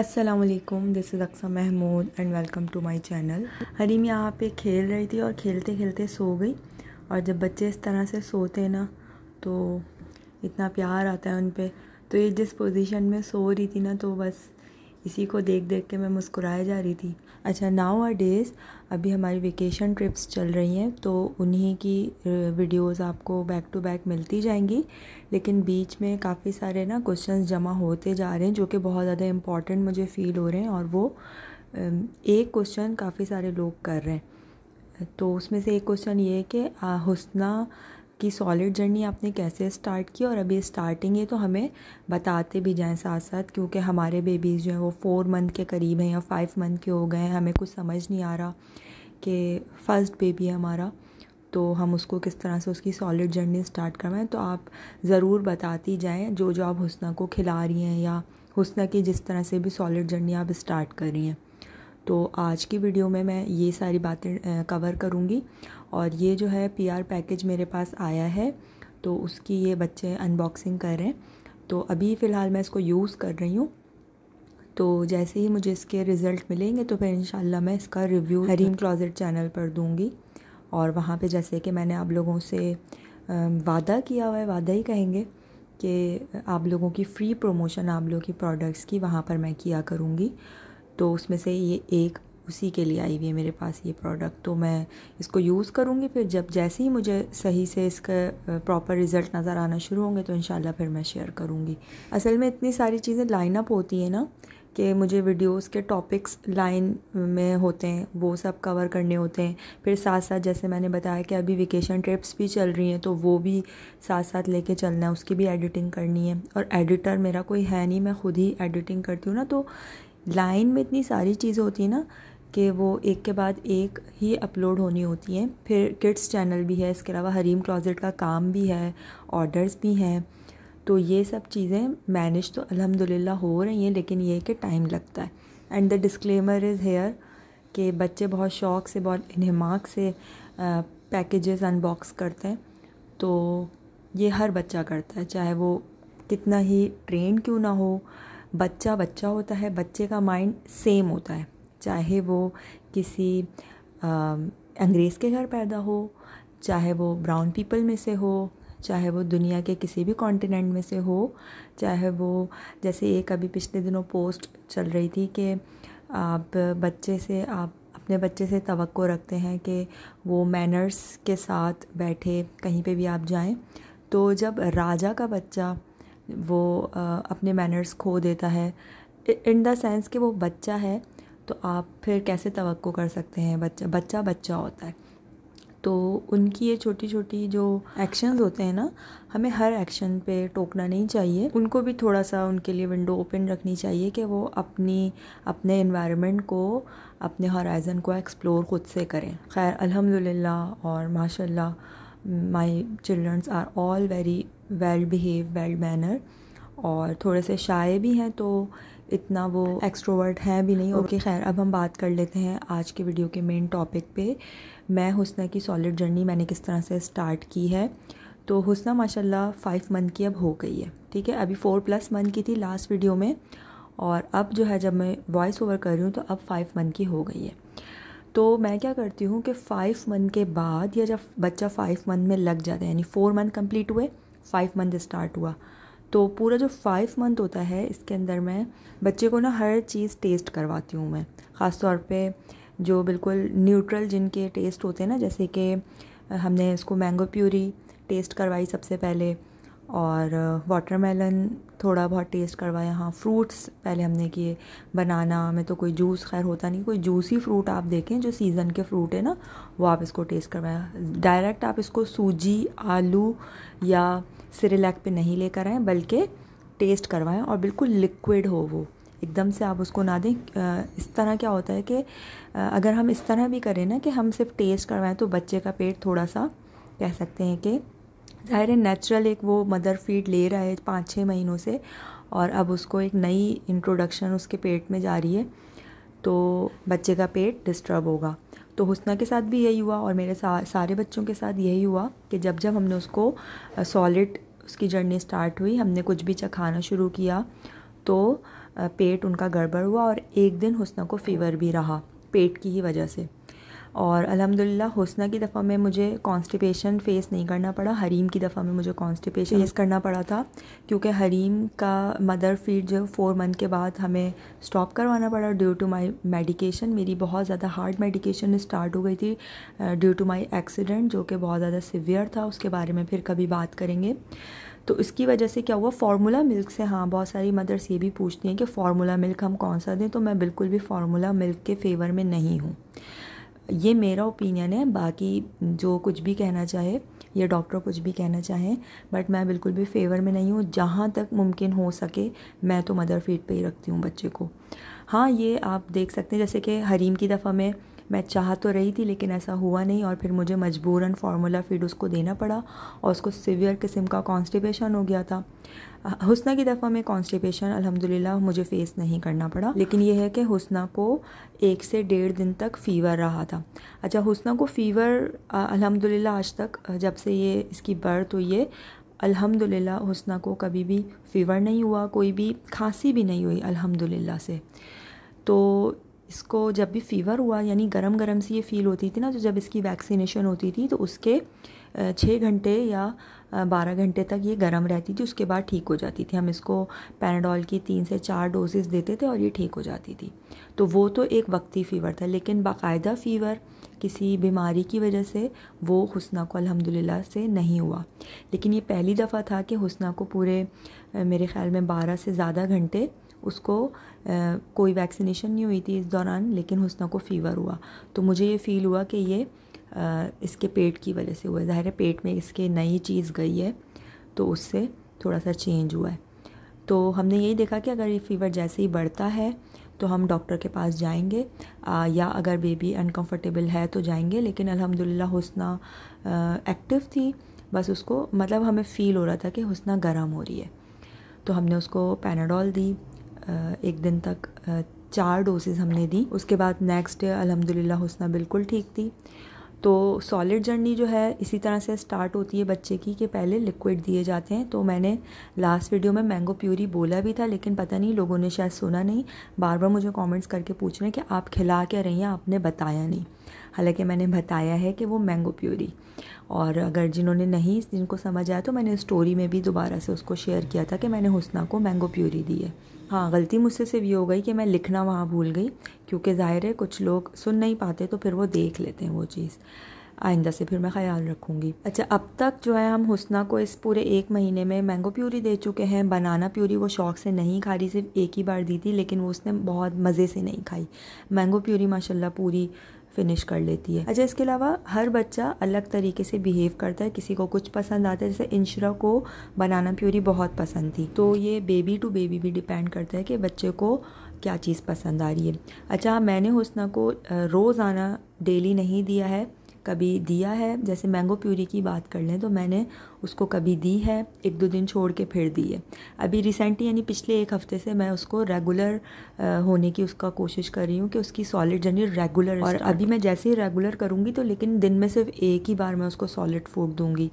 Aslam this is Aqsa Mahmood and welcome to my channel Hareem यहाँ पे खेल रही थी और खेलते खेलते सो गई और जब बच्चे इस तरह से सोते हैं ना तो इतना प्यार आता है उन पर तो ये जिस पोजीशन में सो रही थी ना तो बस इसी को देख देख के मैं मुस्कुराए जा रही थी अच्छा नाउ आ डेज़ अभी हमारी वेकेशन ट्रिप्स चल रही हैं तो उन्हीं की वीडियोस आपको बैक टू बैक मिलती जाएंगी लेकिन बीच में काफ़ी सारे ना क्वेश्चंस जमा होते जा रहे हैं जो कि बहुत ज़्यादा इम्पॉर्टेंट मुझे फ़ील हो रहे हैं और वो एक क्वेश्चन काफ़ी सारे लोग कर रहे हैं तो उसमें से एक क्वेश्चन ये है कि हुसना कि सॉलिड जर्नी आपने कैसे स्टार्ट की और अभी स्टार्टिंग है तो हमें बताते भी जाएं साथ साथ क्योंकि हमारे बेबीज़ जो हैं वो फोर मंथ के करीब हैं या फाइव मंथ के हो गए हैं हमें कुछ समझ नहीं आ रहा कि फ़र्स्ट बेबी है हमारा तो हम उसको किस तरह से उसकी सॉलिड जर्नी स्टार्ट करवाएं तो आप ज़रूर बताती जाएँ जो जो आप हुसना को खिला रही हैं या हुसना की जिस तरह से भी सॉलिड जर्नी आप स्टार्ट कर रही हैं तो आज की वीडियो में मैं ये सारी बातें कवर करूँगी और ये जो है पीआर पैकेज मेरे पास आया है तो उसकी ये बच्चे अनबॉक्सिंग कर रहे हैं तो अभी फ़िलहाल मैं इसको यूज़ कर रही हूँ तो जैसे ही मुझे इसके रिज़ल्ट मिलेंगे तो फिर इन मैं इसका रिव्यू हरीम क्लॉजेट चैनल पर दूँगी और वहाँ पे जैसे कि मैंने आप लोगों से वादा किया हुआ है वादा ही कहेंगे कि आप लोगों की फ्री प्रमोशन आप लोगों की प्रोडक्ट्स की वहाँ पर मैं किया करूँगी तो उसमें से ये एक उसी के लिए आई हुई है मेरे पास ये प्रोडक्ट तो मैं इसको यूज़ करूँगी फिर जब जैसे ही मुझे सही से इसका प्रॉपर रिज़ल्ट नज़र आना शुरू होंगे तो इन फिर मैं शेयर करूँगी असल में इतनी सारी चीज़ें लाइन अप होती हैं ना कि मुझे वीडियोस के टॉपिक्स लाइन में होते हैं वो सब कवर करने होते हैं फिर साथ साथ जैसे मैंने बताया कि अभी वेकेशन ट्रिप्स भी चल रही हैं तो वो भी साथ साथ लेके चलना है उसकी भी एडिटिंग करनी है और एडिटर मेरा कोई है नहीं मैं खुद ही एडिटिंग करती हूँ ना तो लाइन में इतनी सारी चीज़ें होती हैं ना कि वो एक के बाद एक ही अपलोड होनी होती हैं फिर किड्स चैनल भी है इसके अलावा हरीम क्लॉजेट का काम भी है ऑर्डर्स भी हैं तो ये सब चीज़ें मैनेज तो अल्हम्दुलिल्लाह हो रही हैं लेकिन ये कि टाइम लगता है and the disclaimer is here कि बच्चे बहुत शौक से बहुत इनहमाक से पैकेजेस अनबॉक्स करते हैं तो ये हर बच्चा करता है चाहे वो कितना ही ट्रेन क्यों ना हो बच्चा बच्चा होता है बच्चे का माइंड सेम होता है चाहे वो किसी अंग्रेज़ के घर पैदा हो चाहे वो ब्राउन पीपल में से हो चाहे वो दुनिया के किसी भी कॉन्टिनेंट में से हो चाहे वो जैसे एक अभी पिछले दिनों पोस्ट चल रही थी कि आप बच्चे से आप अपने बच्चे से तो रखते हैं कि वो मैनर्स के साथ बैठे कहीं पे भी आप जाएं तो जब राजा का बच्चा वो अपने मैनर्स खो देता है इन द सेंस कि वो बच्चा है तो आप फिर कैसे तो कर सकते हैं बच्चा बच्चा बच्चा होता है तो उनकी ये छोटी छोटी जो एक्शंस होते हैं ना हमें हर एक्शन पे टोकना नहीं चाहिए उनको भी थोड़ा सा उनके लिए विंडो ओपन रखनी चाहिए कि वो अपनी अपने इन्वायरमेंट को अपने हॉराइज़न को एक्सप्लोर खुद से करें खैर अलहमदिल्ला और माशाल्लाह my childrens are all very well behave well manner और थोड़े से शाये भी हैं तो इतना वो एक्सट्रोवर्ट हैं भी नहीं ओके खैर अब हम बात कर लेते हैं आज के वीडियो के मेन टॉपिक पे मैं हुसना की सॉलिड जर्नी मैंने किस तरह से स्टार्ट की है तो हुसना माशाल्लाह फ़ाइव मंथ की अब हो गई है ठीक है अभी फ़ोर प्लस मंथ की थी लास्ट वीडियो में और अब जो है जब मैं वॉइस ओवर कर रही हूँ तो अब फ़ाइव मंथ की हो गई है तो मैं क्या करती हूँ कि फ़ाइव मंथ के बाद या जब बच्चा फ़ाइव मंथ में लग जाता है यानी फ़ोर मंथ कंप्लीट हुए फाइव मंथ स्टार्ट हुआ तो पूरा जो फाइव मंथ होता है इसके अंदर मैं बच्चे को ना हर चीज़ टेस्ट करवाती हूँ मैं ख़ास तौर पे जो बिल्कुल न्यूट्रल जिनके टेस्ट होते हैं ना जैसे कि हमने इसको मैंगो प्यूरी टेस्ट करवाई सबसे पहले और वाटरमेलन थोड़ा बहुत टेस्ट करवाया हाँ फ्रूट्स पहले हमने किए बनाना में तो कोई जूस खैर होता नहीं कोई जूसी फ्रूट आप देखें जो सीज़न के फ्रूट है ना वो आप इसको टेस्ट करवाया डायरेक्ट आप इसको सूजी आलू या सिरेलैक पे नहीं लेकर आएँ बल्कि टेस्ट करवाएं और बिल्कुल लिक्विड हो वो एकदम से आप उसको ना दें इस तरह क्या होता है कि अगर हम इस तरह भी करें ना कि हम सिर्फ टेस्ट करवाएं तो बच्चे का पेट थोड़ा सा कह सकते हैं कि ज़ाहिर है नेचुरल एक वो मदर फीड ले रहा है पाँच छः महीनों से और अब उसको एक नई इंट्रोडक्शन उसके पेट में जा रही है तो बच्चे का पेट डिस्टर्ब होगा तो हुसना के साथ भी यही हुआ और मेरे सा, सारे बच्चों के साथ यही हुआ कि जब जब हमने उसको सॉलिड उसकी जर्नी स्टार्ट हुई हमने कुछ भी चखाना शुरू किया तो पेट उनका गड़बड़ हुआ और एक दिन हुसना को फीवर भी रहा पेट की ही वजह से और अलहमदिल्ला हुसना की दफ़ा में मुझे कॉन्स्टिपेशन फ़ेस नहीं करना पड़ा हरीम की दफ़ा में मुझे कॉन्स्टिपेशन अच्छा। फेस करना पड़ा था क्योंकि हरीम का मदर फीड जो फोर मंथ के बाद हमें स्टॉप करवाना पड़ा ड्यू टू माई मेडिकेशन मेरी बहुत ज़्यादा हार्ड मेडिकेशन स्टार्ट हो गई थी ड्यू टू माई एक्सीडेंट जो कि बहुत ज़्यादा सिवियर था उसके बारे में फिर कभी बात करेंगे तो इसकी वजह से क्या हुआ फार्मूला मिल्क से हाँ बहुत सारी मदर्स ये भी पूछती हैं कि फार्मूला मिल्क हम कौन सा दें तो मैं बिल्कुल भी फार्मूला मिल्क के फेवर में नहीं हूँ ये मेरा ओपिनियन है बाकी जो कुछ भी कहना चाहे या डॉक्टर कुछ भी कहना चाहें बट मैं बिल्कुल भी फेवर में नहीं हूँ जहाँ तक मुमकिन हो सके मैं तो मदर फीड पे ही रखती हूँ बच्चे को हाँ ये आप देख सकते हैं जैसे कि हरीम की दफ़ा में मैं चाह तो रही थी लेकिन ऐसा हुआ नहीं और फिर मुझे मजबूरन फार्मूला फीड उसको देना पड़ा और उसको सिवियर किस्म का कॉन्स्टिपेशन हो गया था हुसना की दफ़ा में कॉन्स्टिपेशन अल्हम्दुलिल्लाह मुझे फ़ेस नहीं करना पड़ा लेकिन यह है कि हुसना को एक से डेढ़ दिन तक फ़ीवर रहा था अच्छा हुसना को फ़ीवर अल्हम्दुलिल्लाह आज तक जब से ये इसकी बर्थ हुई है अल्हम्दुलिल्लाह हुसना को कभी भी फ़ीवर नहीं हुआ कोई भी खांसी भी नहीं हुई अल्हम्दुलिल्लाह से तो इसको जब भी फ़ीवर हुआ यानी गरम गरम सी ये फील होती थी ना तो जब इसकी वैक्सीनेशन होती थी तो उसके छः घंटे या बारह घंटे तक ये गर्म रहती थी उसके बाद ठीक हो जाती थी हम इसको पैनाडोल की तीन से चार डोजेज़ देते थे और ये ठीक हो जाती थी तो वो तो एक वक्ती फ़ीवर था लेकिन बाकायदा फ़ीवर किसी बीमारी की वजह से वो हुसना को अल्हम्दुलिल्लाह से नहीं हुआ लेकिन ये पहली दफ़ा था कि हुसना को पूरे मेरे ख्याल में बारह से ज़्यादा घंटे उसको आ, कोई वैक्सीनेशन नहीं हुई थी इस दौरान लेकिन हुसना को फ़ीवर हुआ तो मुझे ये फ़ील हुआ कि ये आ, इसके पेट की वजह से हुआ ज़ाहिर है पेट में इसके नई चीज़ गई है तो उससे थोड़ा सा चेंज हुआ है तो हमने यही देखा कि अगर ये फ़ीवर जैसे ही बढ़ता है तो हम डॉक्टर के पास जाएंगे आ, या अगर बेबी अनकंफर्टेबल है तो जाएंगे लेकिन अल्हम्दुलिल्लाह हुसना एक्टिव थी बस उसको मतलब हमें फ़ील हो रहा था कि हुसना गर्म हो रही है तो हमने उसको पैनाडॉल दी एक दिन तक चार डोसेज हमने दी उसके बाद नेक्स्ट डे अलहमदिल्ला हुसना बिल्कुल ठीक थी तो सॉलिड जर्नी जो है इसी तरह से स्टार्ट होती है बच्चे की कि पहले लिक्विड दिए जाते हैं तो मैंने लास्ट वीडियो में मैंगो प्यूरी बोला भी था लेकिन पता नहीं लोगों ने शायद सुना नहीं बार बार मुझे कमेंट्स करके पूछ रहे हैं कि आप खिला क्या रही हैं आपने बताया नहीं हालांकि मैंने बताया है कि वो मैंगो प्यूरी और अगर जिन्होंने नहीं जिनको समझ आया तो मैंने स्टोरी में भी दोबारा से उसको शेयर किया था कि मैंने हुसना को मैंगो प्यूरी दी है हाँ गलती मुझसे सिर्फ ये हो गई कि मैं लिखना वहाँ भूल गई क्योंकि ज़ाहिर है कुछ लोग सुन नहीं पाते तो फिर वो देख लेते हैं वो चीज़ आइंदा से फिर मैं ख्याल रखूँगी अच्छा अब तक जो है हम हुसना को इस पूरे एक महीने में मैंगो प्यूरी दे चुके हैं बनाना प्यूरी वो शौक से नहीं खा रही सिर्फ एक ही बार दी थी लेकिन वो उसने बहुत मज़े से नहीं खाई मैंगो प्यूरी माशाल्लाह पूरी फिनिश कर लेती है अच्छा इसके अलावा हर बच्चा अलग तरीके से बिहेव करता है किसी को कुछ पसंद आता है जैसे इंशरा को बनाना प्यूरी बहुत पसंद थी तो ये बेबी टू बेबी भी डिपेंड करता है कि बच्चे को क्या चीज़ पसंद आ रही है अच्छा मैंने हुसना को रोज़ाना डेली नहीं दिया है कभी दिया है जैसे मैंगो प्यूरी की बात कर लें तो मैंने उसको कभी दी है एक दो दिन छोड़ के फिर दी है अभी रिसेंटली यानी पिछले एक हफ्ते से मैं उसको रेगुलर होने की उसका कोशिश कर रही हूँ कि उसकी सॉलिड जर्नी रेगुलर और अभी मैं जैसे ही रेगुलर करूँगी तो लेकिन दिन में सिर्फ एक ही बार मैं उसको सॉलिड फूड दूँगी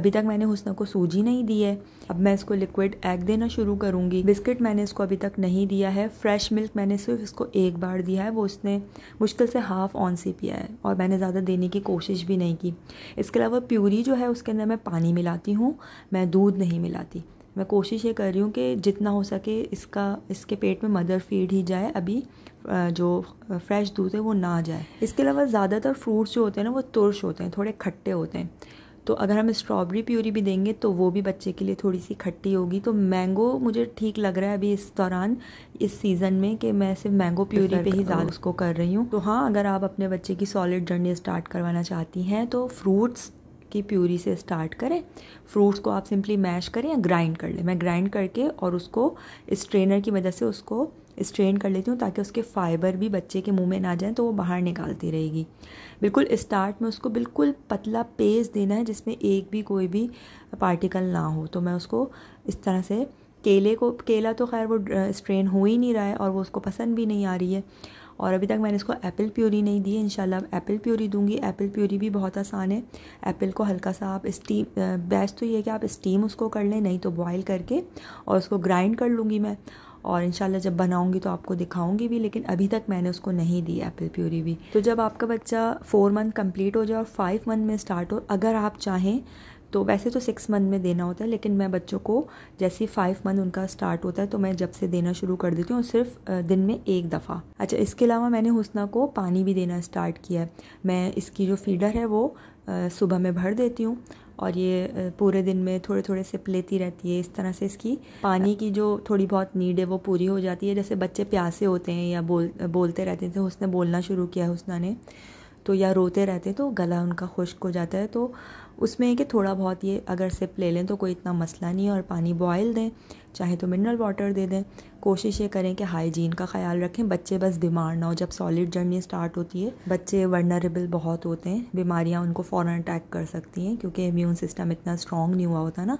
अभी तक मैंने हुसना को सूजी नहीं दी है अब मैं इसको लिक्विड एग देना शुरू करूँगी बिस्किट मैंने इसको अभी तक नहीं दिया है फ्रेश मिल्क मैंने सिर्फ इसको एक बार दिया है वो उसने मुश्किल से हाफ ऑन सी पिया है और मैंने ज़्यादा देने की कोशिश भी नहीं की इसके अलावा प्यूरी जो है उसके अंदर मैं पानी मिला मिलाती हूँ मैं दूध नहीं मिलाती मैं कोशिश ये कर रही हूँ कि जितना हो सके इसका इसके पेट में मदर फीड ही जाए अभी जो फ्रेश दूध है वो ना जाए इसके अलावा ज़्यादातर फ्रूट्स जो होते हैं ना वो तुरश होते हैं थोड़े खट्टे होते हैं तो अगर हम स्ट्रॉबेरी प्यूरी भी देंगे तो वो भी बच्चे के लिए थोड़ी सी खट्टी होगी तो मैंगो मुझे ठीक लग रहा है अभी इस दौरान इस सीज़न में कि मैं सिर्फ मैंगो प्यूरी पे ही ज़्यादा उसको कर रही हूँ तो हाँ अगर आप अपने बच्चे की सॉलिड जर्नी स्टार्ट करवाना चाहती हैं तो फ्रूट्स की प्यूरी से स्टार्ट करें फ्रूट्स को आप सिंपली मैश करें या ग्राइंड कर लें मैं ग्राइंड करके और उसको स्ट्रेनर की वजह से उसको स्ट्रेन कर लेती हूँ ताकि उसके फाइबर भी बच्चे के मुंह में ना जाएं तो वो बाहर निकालती रहेगी बिल्कुल स्टार्ट में उसको बिल्कुल पतला पेस्ट देना है जिसमें एक भी कोई भी पार्टिकल ना हो तो मैं उसको इस तरह से केले को केला तो खैर वो स्ट्रेन हो ही नहीं रहा है और वो उसको पसंद भी नहीं आ रही है और अभी तक मैंने इसको एप्पल प्योरी नहीं दी है इंशाल्लाह एप्पल प्योरी दूंगी एप्पल प्योरी भी बहुत आसान है एप्पल को हल्का सा आप स्टीम बेस्ट तो ये है कि आप स्टीम उसको कर लें नहीं तो बॉयल करके और उसको ग्राइंड कर लूँगी मैं और इनशाला जब बनाऊंगी तो आपको दिखाऊंगी भी लेकिन अभी तक मैंने उसको नहीं दी एप्पल प्योरी भी तो जब आपका बच्चा फोर मंथ कंप्लीट हो जाए और फाइव मंथ में स्टार्ट हो अगर आप चाहें तो वैसे तो सिक्स मंथ में देना होता है लेकिन मैं बच्चों को जैसे ही फाइव मंथ उनका स्टार्ट होता है तो मैं जब से देना शुरू कर देती हूँ सिर्फ दिन में एक दफ़ा अच्छा इसके अलावा मैंने हुसना को पानी भी देना स्टार्ट किया है मैं इसकी जो फीडर है वो सुबह में भर देती हूँ और ये पूरे दिन में थोड़े थोड़े सिप लेती रहती है इस तरह से इसकी पानी की जो थोड़ी बहुत नीड है वो पूरी हो जाती है जैसे बच्चे प्यासे होते हैं या बोल बोलते रहते हैं तो उसने बोलना शुरू किया है उसना ने तो या रोते रहते तो गला उनका खुश्क हो जाता है तो उसमें कि थोड़ा बहुत ये अगर सिप ले लें तो कोई इतना मसला नहीं है और पानी बॉयल दें चाहे तो मिनरल वाटर दे दें कोशिश ये करें कि हाइजीन का ख्याल रखें बच्चे बस बीमार ना हो जब सॉलिड जर्नी स्टार्ट होती है बच्चे वर्नरेबल बहुत होते हैं बीमारियाँ उनको फ़ौर अटैक कर सकती हैं क्योंकि इम्यून सिस्टम इतना स्ट्रॉन्ग नहीं हुआ होता ना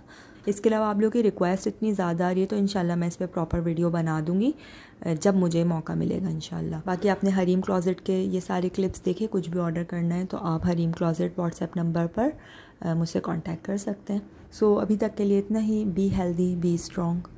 इसके अलावा आप लोग की रिक्वेस्ट इतनी ज़्यादा आ रही है तो इनशाला मैं इस पर प्रॉपर वीडियो बना दूँगी जब मुझे मौका मिलेगा इनशाला बाकी आपने हरीम क्लॉजेट के ये सारे क्लिप्स देखे कुछ भी ऑर्डर करना है तो आप हरीम क्लॉजेट व्हाट्सएप नंबर पर मुझसे कांटेक्ट कर सकते हैं सो so, अभी तक के लिए इतना ही बी हेल्दी बी स्ट्रॉन्ग